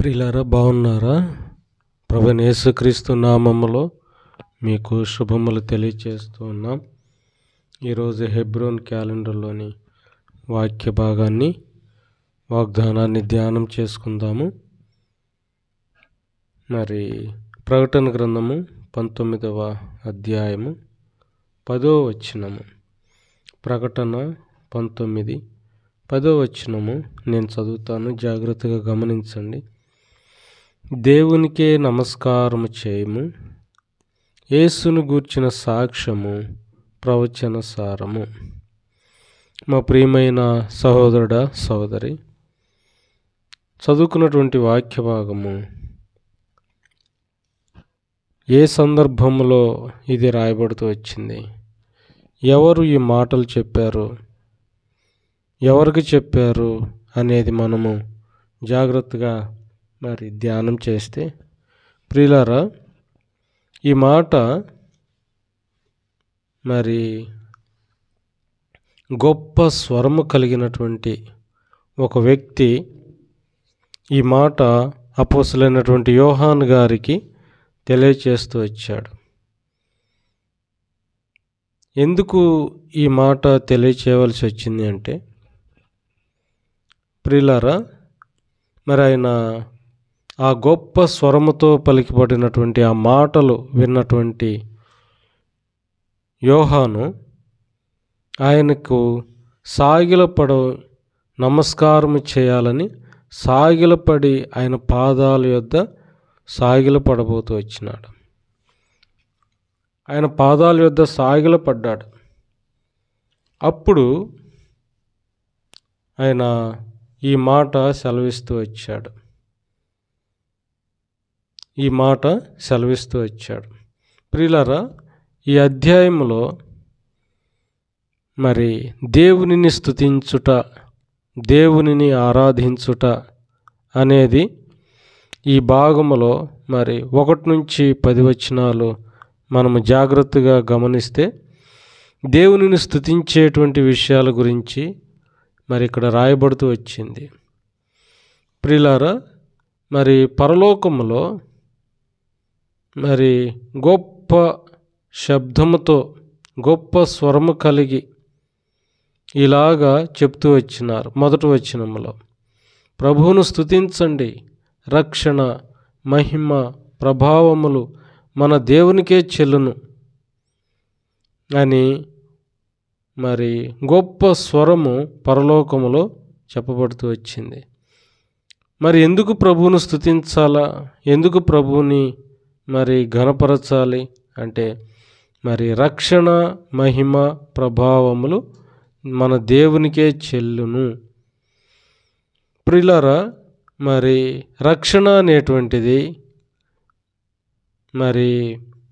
ప్రిలారా బాగున్నారా ప్రభు యేసుక్రీస్తు నామములో మీకు శుభములు తెలియచేస్తూ ఉన్నాం ఈరోజు హెబ్రోన్ క్యాలెండర్లోని వాక్య భాగాన్ని వాగ్దానాన్ని ధ్యానం చేసుకుందాము మరి ప్రకటన గ్రంథము పంతొమ్మిదవ అధ్యాయము పదో వచ్చినము ప్రకటన పంతొమ్మిది పదో వచ్చినము నేను చదువుతాను జాగ్రత్తగా గమనించండి దేవునికే నమస్కారము చేయము యేసును గూర్చిన సాక్ష్యము ప్రవచన సారము మా ప్రియమైన సహోదరుడ సహోదరి చదువుకున్నటువంటి వాక్య భాగము ఏ సందర్భంలో ఇది రాయబడుతూ వచ్చింది ఎవరు ఈ మాటలు చెప్పారు ఎవరికి చెప్పారు అనేది మనము జాగ్రత్తగా మరి ధ్యానం చేస్తే ప్రియులారా ఈ మాట మరి గొప్ప స్వరము కలిగినటువంటి ఒక వ్యక్తి ఈ మాట అపోసలైనటువంటి యోహాన్ గారికి తెలియచేస్తూ వచ్చాడు ఎందుకు ఈ మాట తెలియచేయవలసి వచ్చింది అంటే ప్రిలారా మరి ఆయన ఆ గొప్ప స్వరముతో పలికిబడినటువంటి ఆ మాటలు విన్నటువంటి యోహాను ఆయనకు సాగిలపడ నమస్కారం చేయాలని సాగిలపడి ఆయన పాదాల యొద్ద సాగిలపడబోతూ వచ్చినాడు ఆయన పాదాల యొద్ద సాగిలపడ్డాడు అప్పుడు ఆయన ఈ మాట సెలవిస్తూ వచ్చాడు ఈ మాట సెలవిస్తూ వచ్చాడు ప్రియులరా ఈ అధ్యాయంలో మరి దేవునిని స్థుతించుట దేవునిని ఆరాధించుట అనేది ఈ భాగములో మరి ఒకటి నుంచి పది వచనాలు మనము జాగ్రత్తగా గమనిస్తే దేవునిని స్థుతించేటువంటి విషయాల గురించి మరి ఇక్కడ రాయబడుతూ వచ్చింది ప్రిలారా మరి పరలోకములో మరి గొప్ప శబ్దముతో గొప్ప స్వరము కలిగి ఇలాగా చెప్తూ వచ్చినారు మొదటి వచ్చినములో ప్రభువును స్థుతించండి రక్షణ మహిమ ప్రభావములు మన దేవునికే చెల్లును అని మరి గొప్ప స్వరము పరలోకములో చెప్పబడుతూ వచ్చింది మరి ఎందుకు ప్రభువును స్థుతించాలా ఎందుకు ప్రభువుని మరి ఘనపరచాలి అంటే మరి రక్షణ మహిమ ప్రభావములు మన దేవునికే చెల్లును ప్రిలరా మరి రక్షణ అనేటువంటిది మరి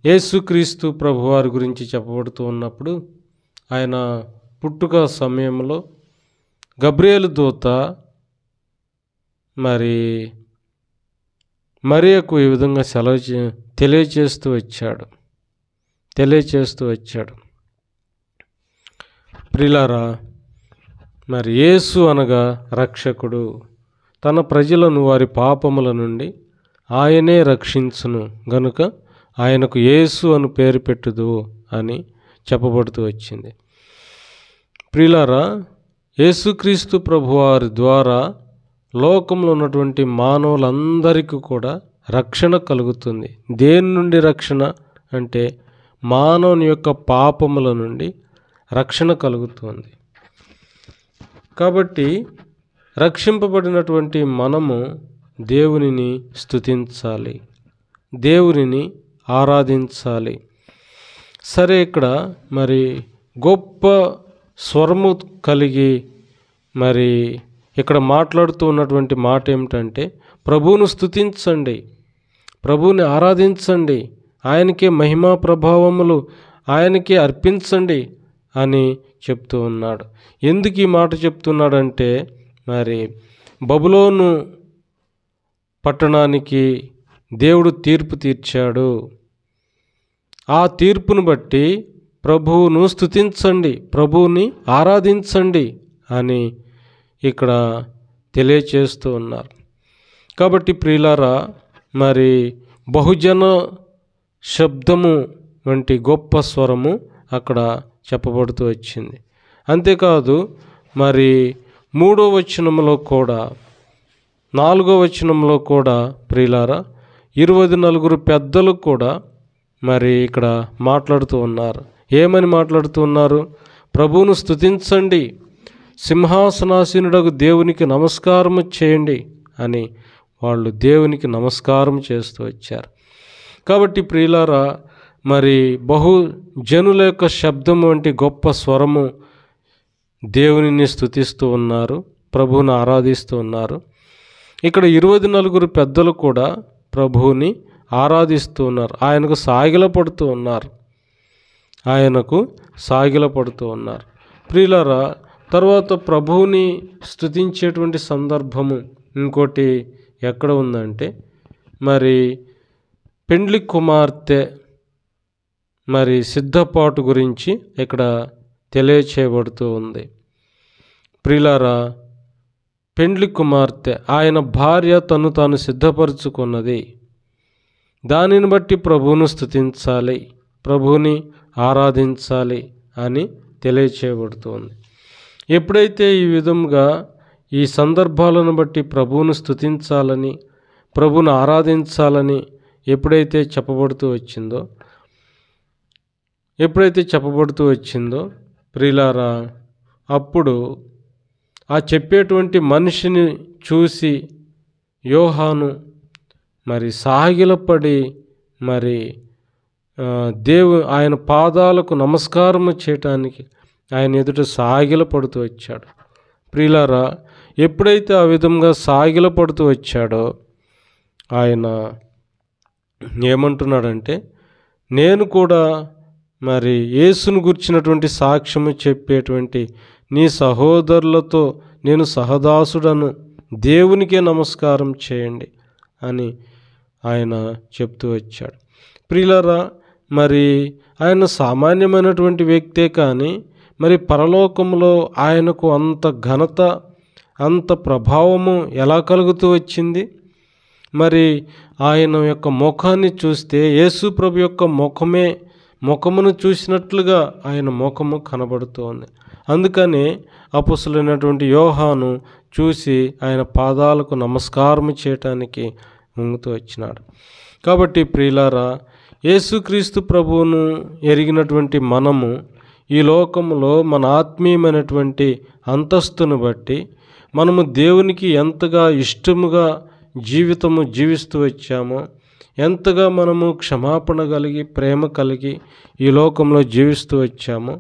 యేసుక్రీస్తు ప్రభువారి గురించి చెప్పబడుతూ ఉన్నప్పుడు ఆయన పుట్టుక సమయంలో గబ్రియేలు దూత మరి మరియకు ఈ విధంగా సెలవు తెలియచేస్తూ వచ్చాడు తెలియచేస్తూ వచ్చాడు ప్రిలారా మరి యేసు అనగా రక్షకుడు తన ప్రజలను వారి పాపముల నుండి ఆయనే రక్షించును గనుక ఆయనకు యేసు అని పేరు పెట్టుదు అని చెప్పబడుతూ వచ్చింది ప్రిలారా యేసుక్రీస్తు ప్రభువారి ద్వారా లోకంలో ఉన్నటువంటి మానవులందరికీ కూడా రక్షణ కలుగుతుంది దేని నుండి రక్షణ అంటే మానవుని యొక్క పాపముల నుండి రక్షణ కలుగుతుంది కాబట్టి రక్షింపబడినటువంటి మనము దేవునిని స్థుతించాలి దేవునిని ఆరాధించాలి సరే ఇక్కడ మరి గొప్ప స్వరము కలిగి మరి ఇక్కడ మాట్లాడుతూ ఉన్నటువంటి మాట ఏమిటంటే ప్రభువును స్థుతించండి ప్రభువుని ఆరాధించండి ఆయనకే మహిమా ప్రభావములు ఆయనకే అర్పించండి అని చెప్తూ ఉన్నాడు ఎందుకు ఈ మాట చెప్తున్నాడంటే మరి బబులోను పట్టణానికి దేవుడు తీర్పు తీర్చాడు ఆ తీర్పును బట్టి ప్రభువును స్థుతించండి ప్రభువుని ఆరాధించండి అని ఇక్కడ తెలియచేస్తూ ఉన్నారు కాబట్టి ప్రియులారా మరి బహుజన శబ్దము వంటి గొప్ప స్వరము అక్కడ చెప్పబడుతూ వచ్చింది అంతేకాదు మరి మూడో వచనంలో కూడా నాలుగో వచనంలో కూడా ప్రియులారా ఇరవై నలుగురు పెద్దలు కూడా మరి ఇక్కడ మాట్లాడుతూ ఉన్నారు ఏమని మాట్లాడుతూ ఉన్నారు ప్రభువును స్థుతించండి సింహాసనాసీనుడకు దేవునికి నమస్కారం చేయండి అని వాళ్ళు దేవునికి నమస్కారం చేస్తూ వచ్చారు కాబట్టి ప్రియులారా మరి బహు జనుల యొక్క శబ్దం వంటి గొప్ప స్వరము దేవునిని స్థుతిస్తూ ఉన్నారు ప్రభువుని ఆరాధిస్తూ ఉన్నారు ఇక్కడ ఇరవై నలుగురు పెద్దలు కూడా ప్రభువుని ఆరాధిస్తూ ఉన్నారు ఆయనకు సాగిల పడుతూ ఉన్నారు ఆయనకు సాగిల పడుతూ ఉన్నారు ప్రియులారా తర్వాత ప్రభువుని స్థుతించేటువంటి సందర్భము ఇంకోటి ఎక్కడ ఉందంటే మరి పెండ్లి కుమార్తె మరి సిద్ధపాటు గురించి ఇక్కడ తెలియచేయబడుతూ ఉంది ప్రిలారా పెండ్లి కుమార్తె ఆయన భార్య తను తాను సిద్ధపరుచుకున్నది దానిని బట్టి ప్రభువును స్థుతించాలి ప్రభువుని ఆరాధించాలి అని తెలియచేయబడుతుంది ఎప్పుడైతే ఈ విధంగా ఈ సందర్భాలను బట్టి ప్రభువును స్థుతించాలని ప్రభువును ఆరాధించాలని ఎప్పుడైతే చెప్పబడుతూ వచ్చిందో ఎప్పుడైతే చెప్పబడుతూ వచ్చిందో ప్రిలారా అప్పుడు ఆ చెప్పేటువంటి మనిషిని చూసి యోహాను మరి సాగిలపడి మరి దేవు ఆయన పాదాలకు నమస్కారము చేయటానికి ఆయన ఎదుట సాగిల పడుతూ వచ్చాడు ప్రియులారా ఎప్పుడైతే ఆ విధంగా సాగిల పడుతూ వచ్చాడో ఆయన ఏమంటున్నాడంటే నేను కూడా మరి యేసును గుర్చినటువంటి సాక్ష్యము చెప్పేటువంటి నీ సహోదరులతో నేను సహదాసుడను దేవునికే నమస్కారం చేయండి అని ఆయన చెప్తూ వచ్చాడు ప్రియులరా మరి ఆయన సామాన్యమైనటువంటి వ్యక్తే కానీ మరి పరలోకంలో ఆయనకు అంత ఘనత అంత ప్రభావము ఎలా కలుగుతూ వచ్చింది మరి ఆయన యొక్క ముఖాన్ని చూస్తే యేసు ప్రభు యొక్క ముఖమే ముఖమును చూసినట్లుగా ఆయన ముఖము కనబడుతోంది అందుకని అపసులైనటువంటి యోహాను చూసి ఆయన పాదాలకు నమస్కారం చేయటానికి ముంగుతూ వచ్చినాడు కాబట్టి ప్రియులారా యేసుక్రీస్తు ప్రభువును ఎరిగినటువంటి మనము ఈ లోకంలో మన ఆత్మీయమైనటువంటి అంతస్తును బట్టి మనము దేవునికి ఎంతగా ఇష్టముగా జీవితము జీవిస్తూ వచ్చామో ఎంతగా మనము క్షమాపణ కలిగి ప్రేమ కలిగి ఈ లోకంలో జీవిస్తూ వచ్చామో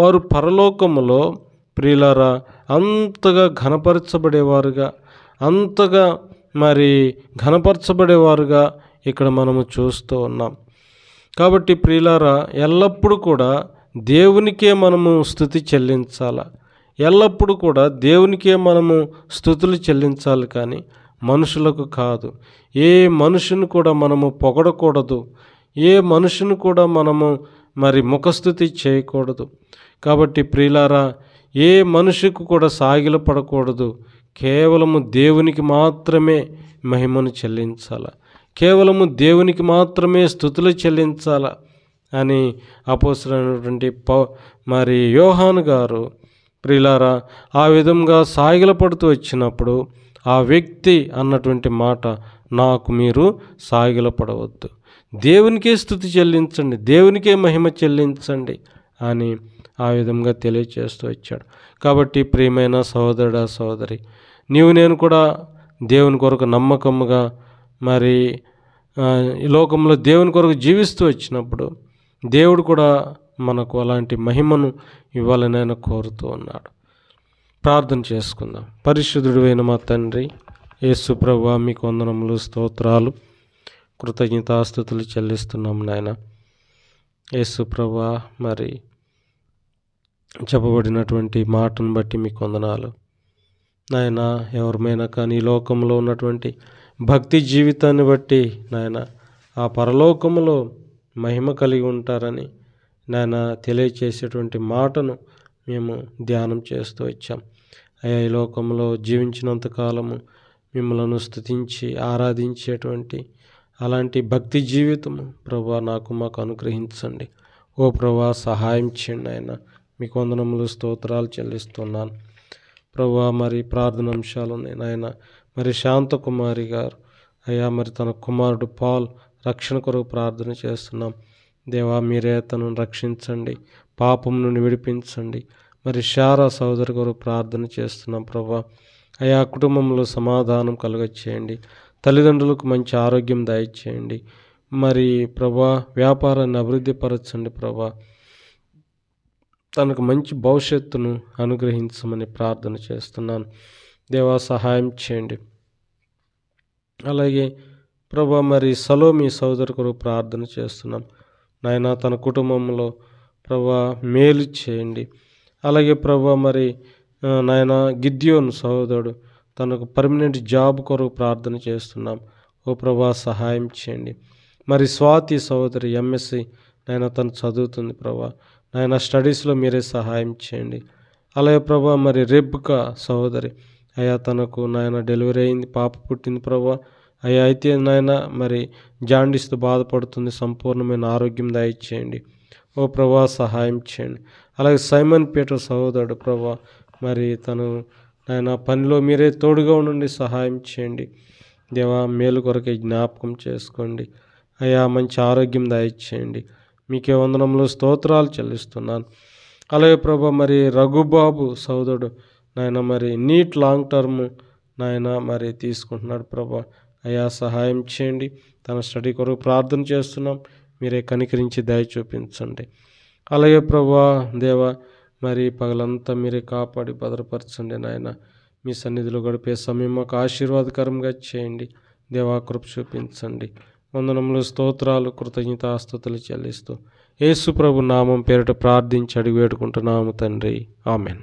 వారు పరలోకములో ప్రియులారా అంతగా ఘనపరచబడేవారుగా అంతగా మరి ఘనపరచబడేవారుగా ఇక్కడ మనము చూస్తూ ఉన్నాం కాబట్టి ప్రియులారా ఎల్లప్పుడూ కూడా దేవునికే మనము స్థుతి చెల్లించాల ఎల్లప్పుడూ కూడా దేవునికే మనము స్థుతులు చెల్లించాలి కానీ మనుషులకు కాదు ఏ మనుషుని కూడా మనము పొగడకూడదు ఏ మనుషుని కూడా మనము మరి ముఖస్థుతి చేయకూడదు కాబట్టి ప్రియులారా ఏ మనిషికి కూడా సాగిల పడకూడదు కేవలము దేవునికి మాత్రమే మహిమను చెల్లించాల కేవలము దేవునికి మాత్రమే స్థుతులు చెల్లించాలా అని అపోసరైనటువంటి పౌ మరి యోహాను గారు ప్రిలారా ఆ విధంగా సాగిలపడుతూ వచ్చినప్పుడు ఆ వ్యక్తి అన్నటువంటి మాట నాకు మీరు సాగిలపడవద్దు దేవునికే స్థుతి చెల్లించండి దేవునికే మహిమ చెల్లించండి అని ఆ విధంగా తెలియచేస్తూ వచ్చాడు కాబట్టి ప్రియమైన సోదరుడ సోదరి నీవు నేను కూడా దేవుని కొరకు నమ్మకముగా మరి ఈ లోకంలో దేవుని కొరకు జీవిస్తూ వచ్చినప్పుడు దేవుడు కూడా మనకు అలాంటి మహిమను ఇవ్వాలని కోరుతూ ఉన్నాడు ప్రార్థన చేసుకుందాం పరిశుద్ధుడు అయిన మా తండ్రి యేసు ప్రభు మీకు వందనములు స్తోత్రాలు కృతజ్ఞతాస్థుతులు చెల్లిస్తున్నాం నాయన యేసు ప్రభు మరి చెప్పబడినటువంటి మాటను బట్టి మీకు వందనాలు నాయన ఎవరిమైనా కానీ ఈ లోకంలో ఉన్నటువంటి భక్తి జీవితాన్ని బట్టి నాయన ఆ పరలోకంలో మహిమ కలిగి ఉంటారని నాయన తెలియచేసేటువంటి మాటను మేము ధ్యానం చేస్తూ వచ్చాం అయ్యా ఈ లోకంలో జీవించినంత కాలము మిమ్మల్ని స్థుతించి ఆరాధించేటువంటి అలాంటి భక్తి జీవితము ప్రభా నాకు మాకు అనుగ్రహించండి ఓ ప్రభా సహాయం చేయండి ఆయన మీకు వందనములు స్తోత్రాలు చెల్లిస్తున్నాను ప్రభా మరి ప్రార్థన అంశాలు ఉన్నాయి నాయన మరి శాంతకుమారి గారు అయ్యా మరి తన కుమారుడు పాల్ రక్షణ కొరకు ప్రార్థన చేస్తున్నాం దేవా మీరే తను రక్షించండి పాపం నుండి విడిపించండి మరి షారా సోదరు కొరకు ప్రార్థన చేస్తున్నాం ప్రభా అయా కుటుంబంలో సమాధానం కలుగచేయండి తల్లిదండ్రులకు మంచి ఆరోగ్యం దయచేయండి మరి ప్రభా వ్యాపారాన్ని అభివృద్ధిపరచండి ప్రభా తనకు మంచి భవిష్యత్తును అనుగ్రహించమని ప్రార్థన చేస్తున్నాను దేవా సహాయం చేయండి అలాగే ప్రభా మరి సలోమి సోదరు కొరకు ప్రార్థన చేస్తున్నాం నాయన తన కుటుంబంలో ప్రభా మేలు చేయండి అలాగే ప్రభా మరి నాయన గిద్యోన్ సోదరుడు తనకు పర్మనెంట్ జాబ్ కొరకు ప్రార్థన చేస్తున్నాం ఓ ప్రభా సహాయం చేయండి మరి స్వాతి సహోదరి ఎంఎస్సి నాయన తను చదువుతుంది ప్రభా నాయన స్టడీస్లో మీరే సహాయం చేయండి అలాగే ప్రభా మరి రెబ్బుక సహోదరి అయా తనకు నాయన డెలివరీ అయింది పాప పుట్టింది ప్రభా అయ్యా అయితే నాయన మరి జాండీస్తో బాధపడుతుంది సంపూర్ణమైన ఆరోగ్యం దయచేయండి ఓ ప్రభా సహాయం చేయండి అలాగే సైమన్ పీటర్ సహోదరుడు ప్రభా మరి తను ఆయన పనిలో మీరే తోడుగా ఉండండి సహాయం చేయండి దేవా మేలు కొరకే జ్ఞాపకం చేసుకోండి అయ్యా మంచి ఆరోగ్యం దయచేయండి మీకే వందనంలో స్తోత్రాలు చెల్లిస్తున్నాను అలాగే ప్రభా మరి రఘుబాబు సోదరుడు నాయన మరి నీట్ లాంగ్ టర్మ్ నాయన మరి తీసుకుంటున్నాడు ప్రభా అయా సహాయం చేయండి తన స్టడీ కొరకు ప్రార్థన చేస్తున్నాం మీరే కనికరించి దయ చూపించండి అలాగే ప్రభా దేవ మరి పగలంతా మీరే కాపాడి భద్రపరచండి నాయన మీ సన్నిధిలో గడిపే సమయం మాకు ఆశీర్వాదకరంగా చేయండి దేవా కృప చూపించండి వందనములు స్తోత్రాలు ఆస్తుతలు చెల్లిస్తూ యేసు ప్రభు నామం పేరిట ప్రార్థించి అడిగి వేడుకుంటున్నాము తండ్రి ఆమెన్